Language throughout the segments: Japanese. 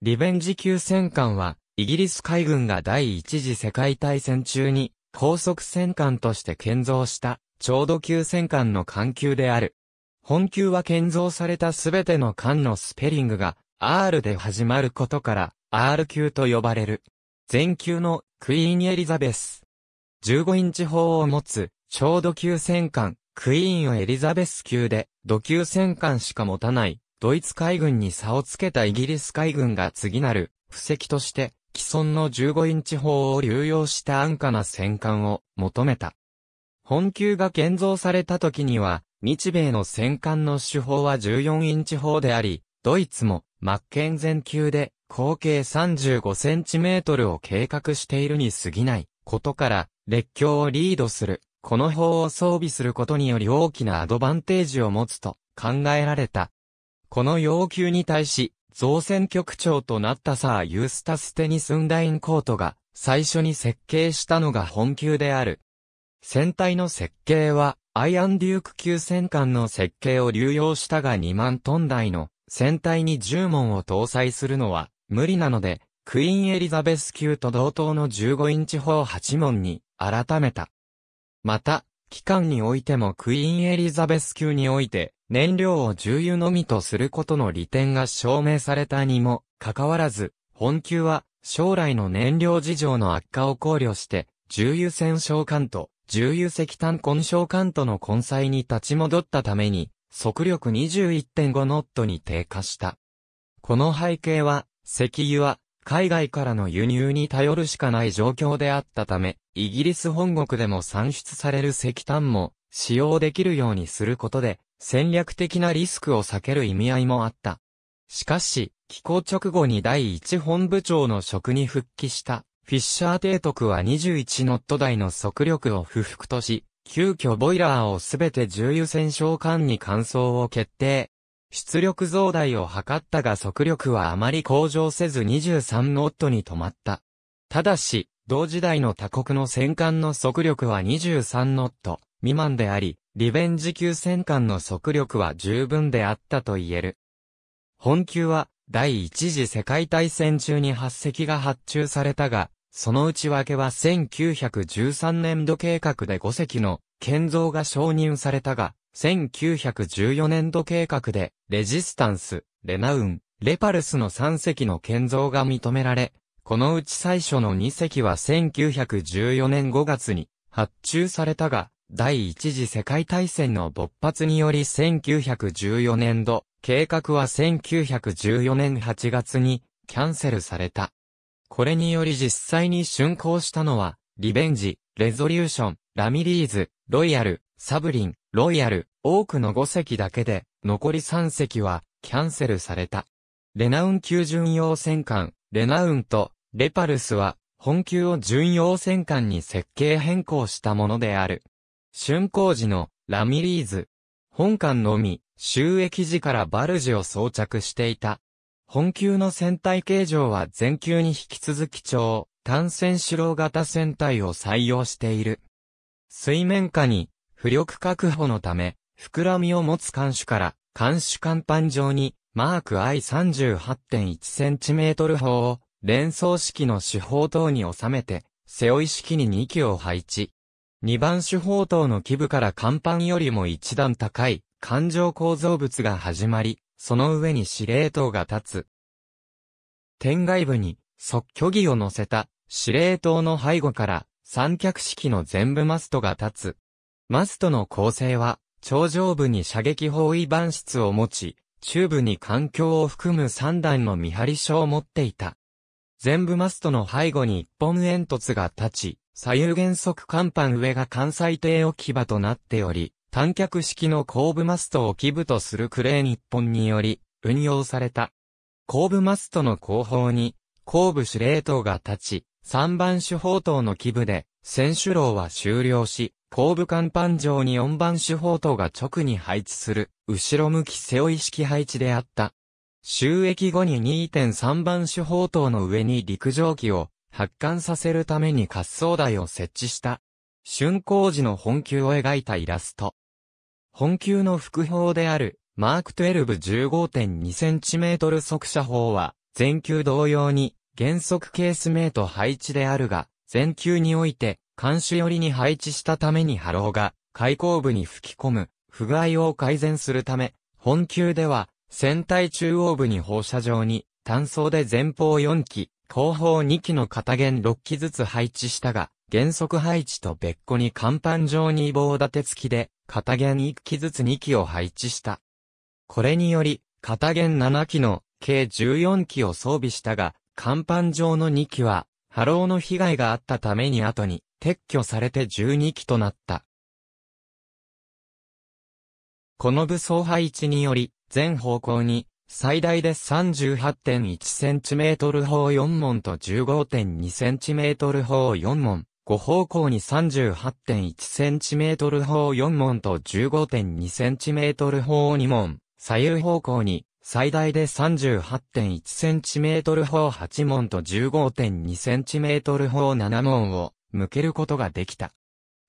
リベンジ級戦艦は、イギリス海軍が第一次世界大戦中に、高速戦艦として建造した、超度級戦艦の艦級である。本級は建造されたすべての艦のスペリングが R で始まることから R 級と呼ばれる。全級のクイーンエリザベス。15インチ砲を持つ超度級戦艦クイーンをエリザベス級で土級戦艦しか持たないドイツ海軍に差をつけたイギリス海軍が次なる、布石として、既存の15インチ砲を流用した安価な戦艦を求めた。本級が建造された時には、日米の戦艦の手法は14インチ砲であり、ドイツもマッケンゼン級で合計35センチメートルを計画しているに過ぎないことから、列強をリードする、この砲を装備することにより大きなアドバンテージを持つと考えられた。この要求に対し、造船局長となったサー・ユースタステニス・ンダイン・コートが、最初に設計したのが本級である。船体の設計は、アイアンデューク級戦艦の設計を流用したが2万トン台の船体に10門を搭載するのは無理なので、クイーンエリザベス級と同等の15インチ砲8門に改めた。また、期間においてもクイーンエリザベス級において、燃料を重油のみとすることの利点が証明されたにも、かかわらず、本級は、将来の燃料事情の悪化を考慮して、重油戦商艦と、重油石炭混焼艦との混載に立ち戻ったために、速力21.5ノットに低下した。この背景は、石油は、海外からの輸入に頼るしかない状況であったため、イギリス本国でも産出される石炭も使用できるようにすることで、戦略的なリスクを避ける意味合いもあった。しかし、飛港直後に第一本部長の職に復帰したフィッシャー提督は21ノット台の速力を不服とし、急遽ボイラーをすべて重油戦勝艦に換装を決定。出力増大を図ったが速力はあまり向上せず23ノットに止まった。ただし、同時代の他国の戦艦の速力は23ノット未満であり、リベンジ級戦艦の速力は十分であったと言える。本級は、第一次世界大戦中に8隻が発注されたが、その内訳は1913年度計画で5隻の建造が承認されたが、1914年度計画で、レジスタンス、レナウン、レパルスの3隻の建造が認められ、このうち最初の2隻は1914年5月に発注されたが、第一次世界大戦の勃発により1914年度、計画は1914年8月にキャンセルされた。これにより実際に竣工したのは、リベンジ、レゾリューション、ラミリーズ、ロイヤル、サブリン、ロイヤル、多くの5隻だけで、残り3隻は、キャンセルされた。レナウン級巡洋戦艦、レナウンと、レパルスは、本級を巡洋戦艦に設計変更したものである。春工時のラミリーズ。本艦のみ、収益時からバルジを装着していた。本級の船体形状は全級に引き続き超、単線主郎型船体を採用している。水面下に、浮力確保のため、膨らみを持つ艦首から、艦首甲板上に、マーク I38.1cm 砲を、連装式の手法等に収めて、背負い式に2機を配置。二番手砲塔の基部から甲板よりも一段高い環状構造物が始まり、その上に司令塔が立つ。天外部に即虚偽を乗せた司令塔の背後から三脚式の全部マストが立つ。マストの構成は頂上部に射撃方位板室を持ち、中部に環境を含む三段の見張り所を持っていた。全部マストの背後に一本煙突が立ち、左右原則甲板上が関西艇置き場となっており、短脚式の後部マストを基部とするクレーン一本により、運用された。後部マストの後方に、後部司令塔が立ち、3番手砲塔の基部で、選手楼は終了し、後部甲板上に4番手砲塔が直に配置する、後ろ向き背負い式配置であった。収益後に2.3番手砲塔の上に陸上機を発汗させるために滑走台を設置した。春光時の本球を描いたイラスト。本球の副砲である、マーク 1215.2cm 速射砲は、全球同様に、原則ケースメイト配置であるが、全球において、監視寄りに配置したために波浪が、開口部に吹き込む、不具合を改善するため、本球では、船体中央部に放射状に、単装で前方4機、後方2機の片弦6機ずつ配置したが、原則配置と別個に甲板上に棒立て付きで、片弦1機ずつ2機を配置した。これにより、片弦7機の計14機を装備したが、甲板上の2機は、波浪の被害があったために後に撤去されて12機となった。この武装配置により、全方向に最大で 38.1cm 砲4門と 15.2cm 砲4門、5方向に 38.1cm 砲4門と 15.2cm 砲2門、左右方向に最大で 38.1cm 砲8門と 15.2cm 砲7門を向けることができた。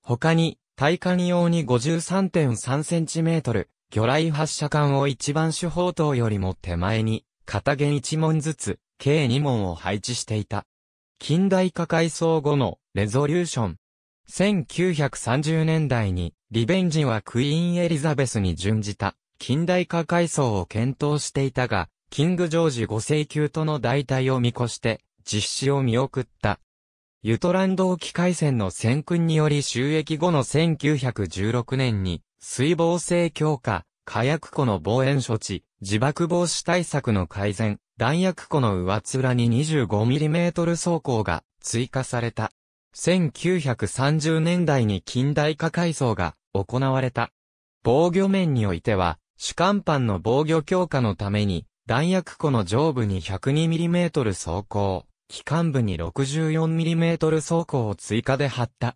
他に、体幹用に 53.3cm、魚雷発射管を一番手法塔よりも手前に、片弦一門ずつ、計二門を配置していた。近代化改装後のレゾリューション。1930年代に、リベンジはクイーンエリザベスに準じた、近代化改装を検討していたが、キング・ジョージ5世級との代替を見越して、実施を見送った。ユトランド沖海戦の戦訓により収益後の1916年に、水防性強化、火薬庫の防炎処置、自爆防止対策の改善、弾薬庫の上面に 25mm 装甲が追加された。1930年代に近代化改装が行われた。防御面においては、主幹板の防御強化のために、弾薬庫の上部に 102mm 装甲、機関部に 64mm 装甲を追加で貼った。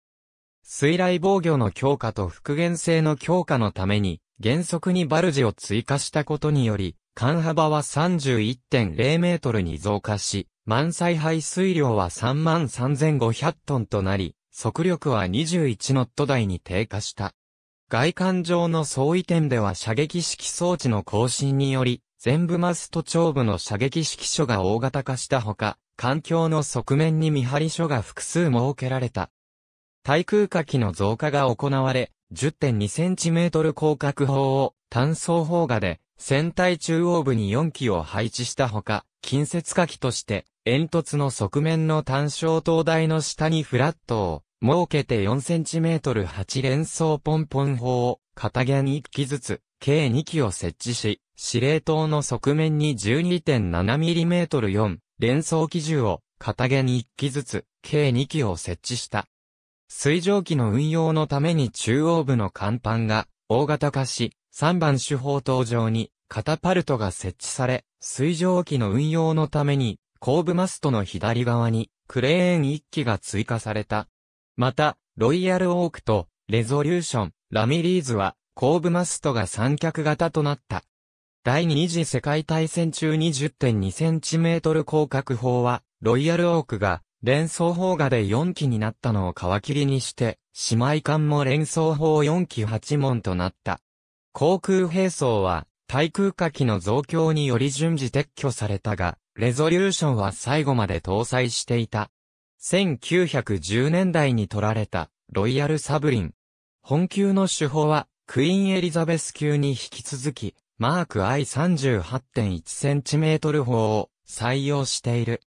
水雷防御の強化と復元性の強化のために、原則にバルジを追加したことにより、間幅は31.0メートルに増加し、満載排水量は33,500トンとなり、速力は21ノット台に低下した。外観上の相違点では射撃式装置の更新により、全部マスト長部の射撃式所が大型化したほか、環境の側面に見張り所が複数設けられた。対空火器の増加が行われ、10.2cm 広角砲を単装砲画で船体中央部に4機を配置したほか、近接火器として煙突の側面の単焦灯台の下にフラットを設けて 4cm8 連装ポンポン砲を片弦1機ずつ計2機を設置し、司令塔の側面に 12.7mm4 連装機銃を片弦1機ずつ計2機を設置した。水蒸気の運用のために中央部の甲板が大型化し、3番手法登場にカタパルトが設置され、水蒸気の運用のために後部マストの左側にクレーン1機が追加された。また、ロイヤルオークとレゾリューション、ラミリーズは後部マストが三脚型となった。第二次世界大戦中2 0 2センチメートル広角砲は、ロイヤルオークが連想法画で4期になったのを皮切りにして、姉妹艦も連想法4期8問となった。航空兵装は、対空火器の増強により順次撤去されたが、レゾリューションは最後まで搭載していた。1910年代に取られた、ロイヤルサブリン。本級の手法は、クイーンエリザベス級に引き続き、マーク I38.1cm 砲を採用している。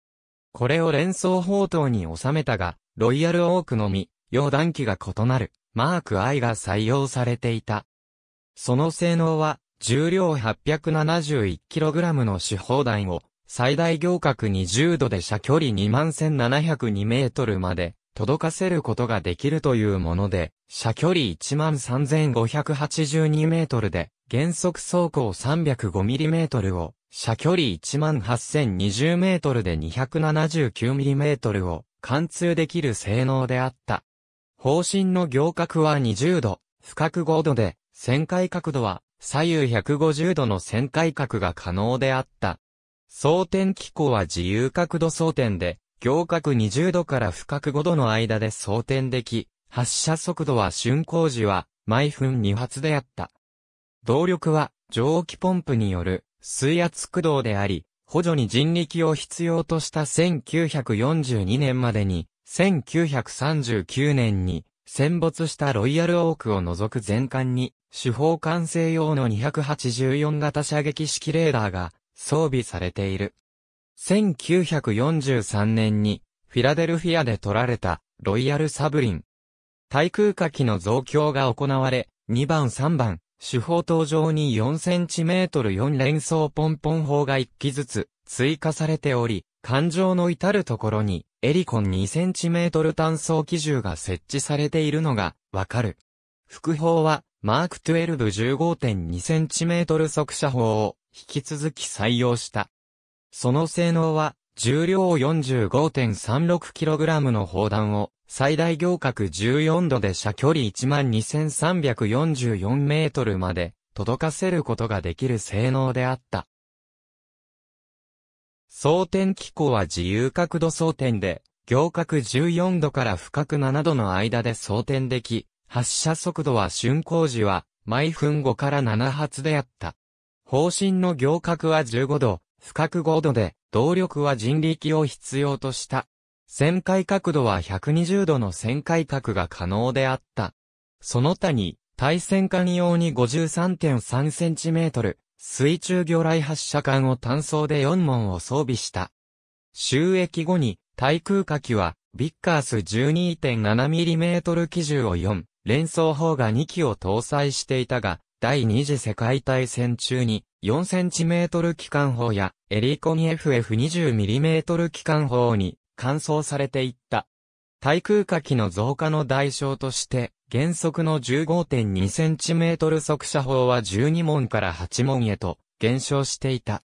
これを連想砲塔に収めたが、ロイヤルオークのみ、溶断機が異なる、マーク I が採用されていた。その性能は、重量 871kg の手砲弾を、最大行角20度で射距離21,702メートルまで、届かせることができるというもので、射距離13,582メートルで、原則走行 305mm を射距離18020メートルで279ミリメートルを貫通できる性能であった。方針の行角は20度、深く5度で、旋回角度は左右150度の旋回角が可能であった。装填機構は自由角度装填で、行角20度から深く5度の間で装填でき、発射速度は竣工時は毎分2発であった。動力は蒸気ポンプによる水圧駆動であり、補助に人力を必要とした1942年までに、1939年に戦没したロイヤルオークを除く全艦に、手法管制用の284型射撃式レーダーが装備されている。1943年にフィラデルフィアで取られたロイヤルサブリン。対空火器の増強が行われ、2番3番、主砲塔上に 4cm4 連装ポンポン砲が1機ずつ追加されており、艦上の至るところにエリコン 2cm 単装機銃が設置されているのがわかる。副砲はマーク12 15.2cm 速射砲を引き続き採用した。その性能は重量 45.36kg の砲弾を最大行角14度で射距離12,344メートルまで届かせることができる性能であった。装填機構は自由角度装填で、行角14度から深く7度の間で装填でき、発射速度は竣工時は毎分5から7発であった。方針の行角は15度、深く5度で、動力は人力を必要とした。旋回角度は120度の旋回角が可能であった。その他に、対戦艦用に 53.3cm、水中魚雷発射管を単装で4門を装備した。収益後に、対空火器は、ビッカース 12.7mm 機銃を4、連装砲が2機を搭載していたが、第二次世界大戦中に 4cm 機関砲やエリコン FF20mm 機関砲に乾燥されていった。対空火器の増加の代償として、原則の 15.2cm 速射砲は12門から8門へと減少していた。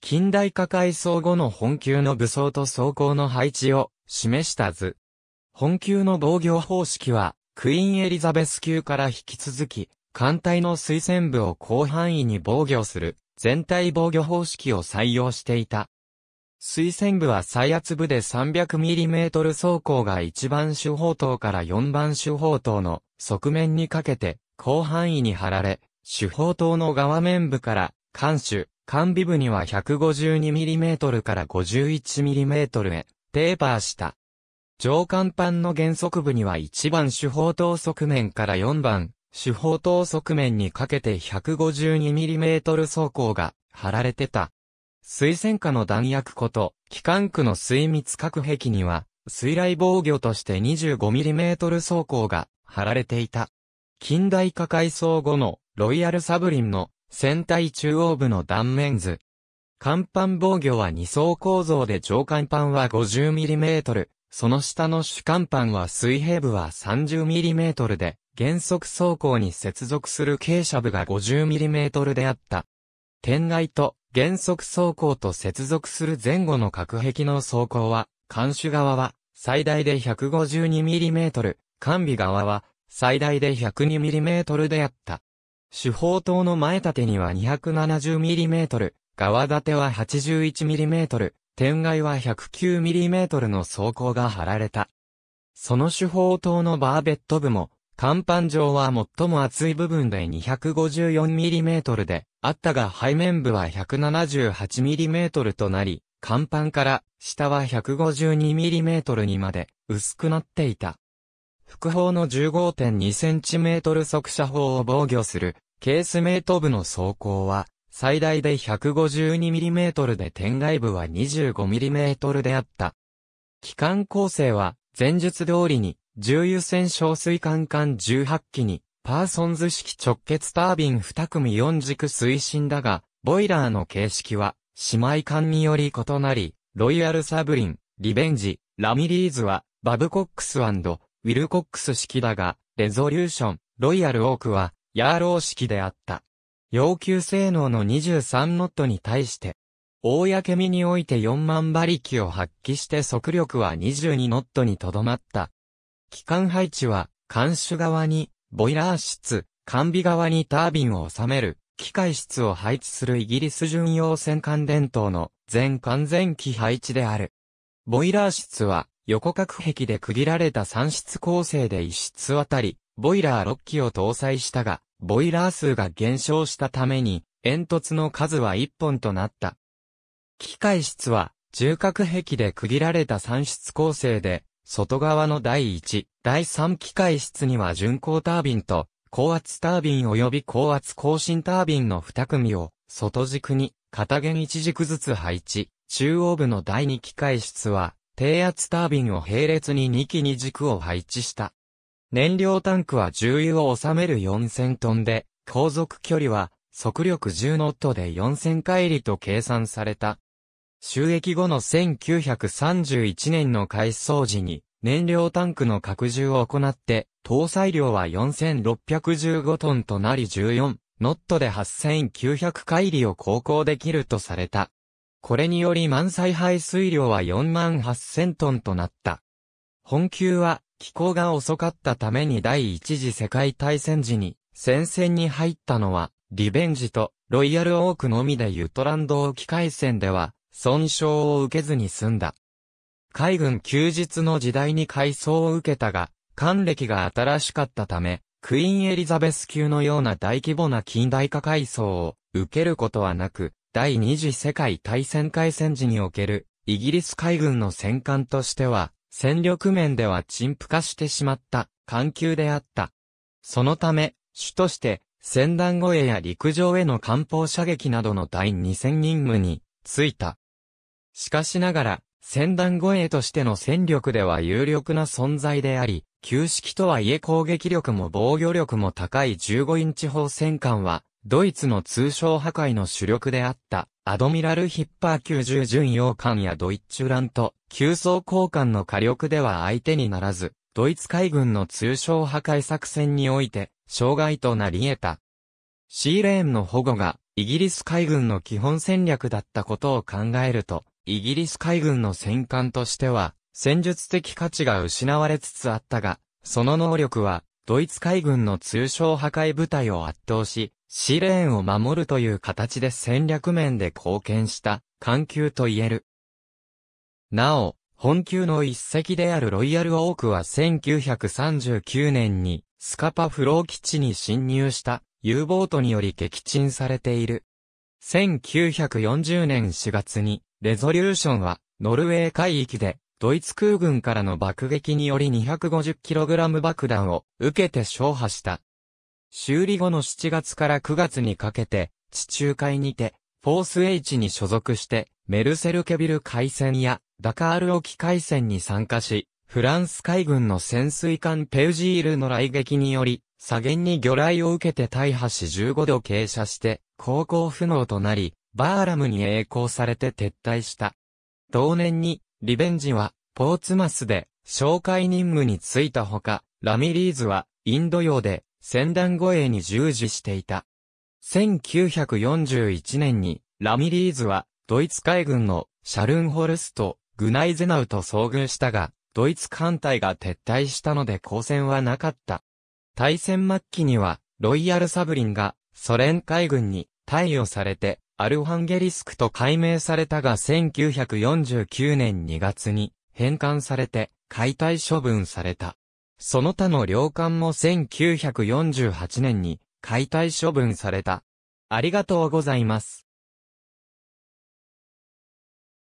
近代化改装後の本級の武装と装甲の配置を示した図。本級の防御方式は、クイーンエリザベス級から引き続き、艦隊の推薦部を広範囲に防御する全体防御方式を採用していた。推薦部は最圧部で 300mm 走行が1番手砲塔から4番手砲塔の側面にかけて広範囲に張られ、手砲塔の側面部から艦首、艦尾部には 152mm から 51mm へテーパーした。上艦板の原則部には1番手砲塔側面から4番手砲塔側面にかけて 152mm 走行が張られてた。水栓下の弾薬庫と、機関区の水密隔壁には、水雷防御として 25mm 装甲が貼られていた。近代化改装後のロイヤルサブリンの船体中央部の断面図。甲板防御は2層構造で上甲板は 50mm、その下の主甲板は水平部は 30mm で、原則装甲に接続する傾斜部が 50mm であった。天外と原則走行と接続する前後の隔壁の走行は、監視側は最大で 152mm、完備側は最大で 102mm であった。主砲塔の前立てには 270mm、側立ては 81mm、天外は 109mm の走行が張られた。その主砲塔のバーベット部も、甲板上は最も厚い部分で 254mm で、あったが背面部は 178mm となり、甲板から下は 152mm にまで薄くなっていた。副砲の 15.2cm 速射砲を防御するケースメイト部の走行は最大で 152mm で天外部は 25mm であった。機関構成は前述通りに重油戦小水管艦18機にパーソンズ式直結タービン2組4軸推進だが、ボイラーの形式は、姉妹間により異なり、ロイヤルサブリン、リベンジ、ラミリーズは、バブコックスウィルコックス式だが、レゾリューション、ロイヤルオークは、ヤーロー式であった。要求性能の23ノットに対して、公みにおいて4万馬力を発揮して速力は22ノットにとどまった。機関配置は、艦首側にボイラー室、完備側にタービンを収める、機械室を配置するイギリス巡洋戦艦伝統の全完全機配置である。ボイラー室は横隔壁で区切られた3室構成で1室あたり、ボイラー6機を搭載したが、ボイラー数が減少したために、煙突の数は1本となった。機械室は、重隔壁で区切られた3室構成で、外側の第1、第3機械室には巡航タービンと、高圧タービン及び高圧更新タービンの2組を、外軸に、片弦1軸ずつ配置。中央部の第2機械室は、低圧タービンを並列に2機2軸を配置した。燃料タンクは重油を収める4000トンで、航続距離は、速力10ノットで4000回りと計算された。収益後の1931年の改装時に、燃料タンクの拡充を行って、搭載量は4615トンとなり14、ノットで8900回りを航行できるとされた。これにより満載排水量は48000トンとなった。本級は気候が遅かったために第一次世界大戦時に戦線に入ったのはリベンジとロイヤルオークのみでユトランド沖海戦では損傷を受けずに済んだ。海軍休日の時代に改装を受けたが、官暦が新しかったため、クイーンエリザベス級のような大規模な近代化改装を受けることはなく、第二次世界大戦開戦時におけるイギリス海軍の戦艦としては、戦力面では陳腐化してしまった艦級であった。そのため、主として戦団護衛や陸上への艦砲射撃などの第二戦任務についたしかしながら、戦団護衛としての戦力では有力な存在であり、旧式とはいえ攻撃力も防御力も高い15インチ砲戦艦は、ドイツの通商破壊の主力であった、アドミラル・ヒッパー90巡洋艦やドイッチュラント、急走交換の火力では相手にならず、ドイツ海軍の通商破壊作戦において、障害となり得た。シーレーンの保護が、イギリス海軍の基本戦略だったことを考えると、イギリス海軍の戦艦としては、戦術的価値が失われつつあったが、その能力は、ドイツ海軍の通称破壊部隊を圧倒し、シレーンを守るという形で戦略面で貢献した、艦級と言える。なお、本級の一隻であるロイヤルオークは1939年に、スカパフロー基地に侵入した、U ボートにより撃沈されている。1940年4月に、レゾリューションは、ノルウェー海域で、ドイツ空軍からの爆撃により 250kg 爆弾を受けて消破した。修理後の7月から9月にかけて、地中海にて、フォース H に所属して、メルセルケビル海戦や、ダカール沖海戦に参加し、フランス海軍の潜水艦ペウジールの来撃により、左舷に魚雷を受けて大破し15度傾斜して、航行不能となり、バーラムに栄光されて撤退した。同年に、リベンジは、ポーツマスで、紹介任務に就いたほか、ラミリーズは、インド洋で、戦団護衛に従事していた。1941年に、ラミリーズは、ドイツ海軍の、シャルンホルスト、グナイゼナウと遭遇したが、ドイツ艦隊が撤退したので交戦はなかった。対戦末期には、ロイヤルサブリンが、ソ連海軍に、対応されて、アルハンゲリスクと改名されたが1949年2月に返還されて解体処分された。その他の領館も1948年に解体処分された。ありがとうございます。